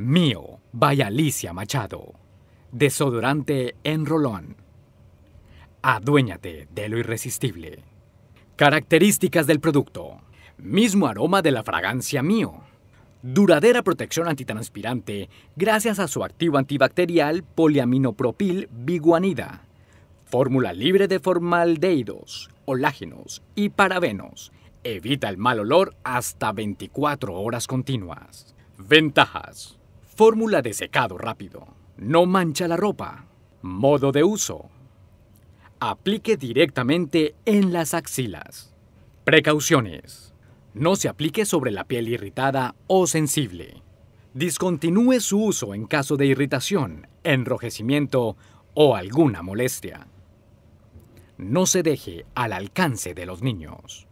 Mío, by Alicia Machado. Desodorante en rolón. Aduéñate de lo irresistible. Características del producto. Mismo aroma de la fragancia mío. Duradera protección antitranspirante gracias a su activo antibacterial poliaminopropil biguanida. Fórmula libre de formaldehídos, olágenos y parabenos. Evita el mal olor hasta 24 horas continuas. Ventajas. Fórmula de secado rápido. No mancha la ropa. Modo de uso. Aplique directamente en las axilas. Precauciones. No se aplique sobre la piel irritada o sensible. Discontinúe su uso en caso de irritación, enrojecimiento o alguna molestia. No se deje al alcance de los niños.